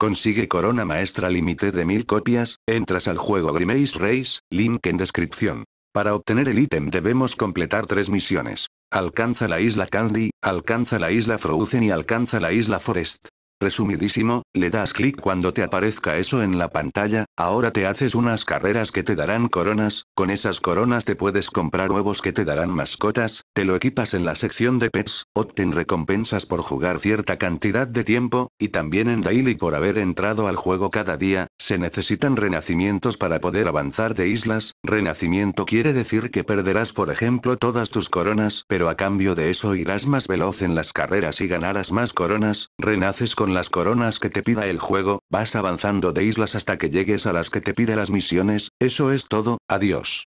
Consigue Corona Maestra límite de 1000 copias, entras al juego Grimace Race, link en descripción. Para obtener el ítem debemos completar tres misiones. Alcanza la isla Candy, alcanza la isla Frozen y alcanza la isla Forest. Resumidísimo, le das clic cuando te aparezca eso en la pantalla, ahora te haces unas carreras que te darán coronas, con esas coronas te puedes comprar huevos que te darán mascotas, te lo equipas en la sección de pets, obtén recompensas por jugar cierta cantidad de tiempo, y también en Daily por haber entrado al juego cada día, se necesitan renacimientos para poder avanzar de islas, renacimiento quiere decir que perderás por ejemplo todas tus coronas, pero a cambio de eso irás más veloz en las carreras y ganarás más coronas, renaces con las coronas que te pida el juego, vas avanzando de islas hasta que llegues a las que te pide las misiones, eso es todo, adiós.